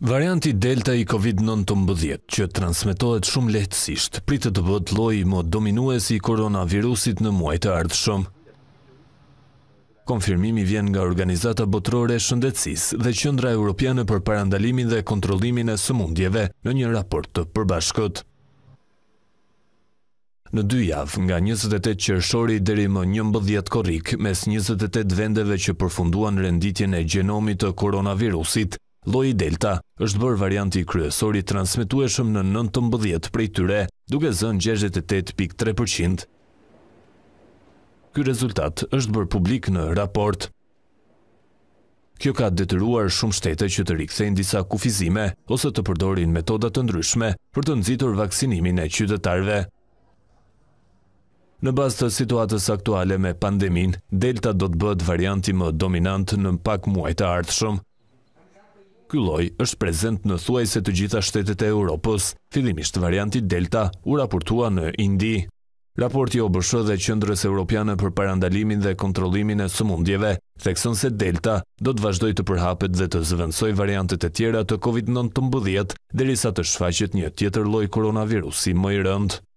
Varianti Delta i COVID-19 që transmitohet shumë lehtësisht, pritë të bëtë loj më dominues i koronavirusit në muaj të ardhë shumë. Konfirmimi vjen nga Organizata Botrore e Shëndetsis dhe Qëndra Europiane për Parandalimin dhe Kontrollimin e Sëmundjeve në një raport të përbashkët. Në dy javë, nga 28 qërëshori deri më një mbëdhjet korik, mes 28 vendeve që përfunduan renditjen e gjenomit të koronavirusit, Loi Delta është bërë varianti kryesori transmitueshëm në nën të mbëdhjet prej tyre, duke zënë 68.3%. Ky rezultat është bërë publik në raport. Kjo ka detyruar shumë shtete që të rikthejnë disa kufizime ose të përdorin metodat të ndryshme për të nëzitur vaksinimin e qytetarve. Në bazë të situatës aktuale me pandemin, Delta do të bëtë varianti më dominant në pak muajta ardhëshumë, Kylloj është prezent në thuaj se të gjitha shtetet e Europës, fillimisht varianti Delta u raportua në Indi. Raporti OBSH dhe qëndrës Europiane për parandalimin dhe kontrolimin e sëmundjeve, thekson se Delta do të vazhdoj të përhapet dhe të zëvënsoj variantet e tjera të Covid-19 të mbëdhjet dhe të shfaqet një tjetër loj koronavirusi më i rëndë.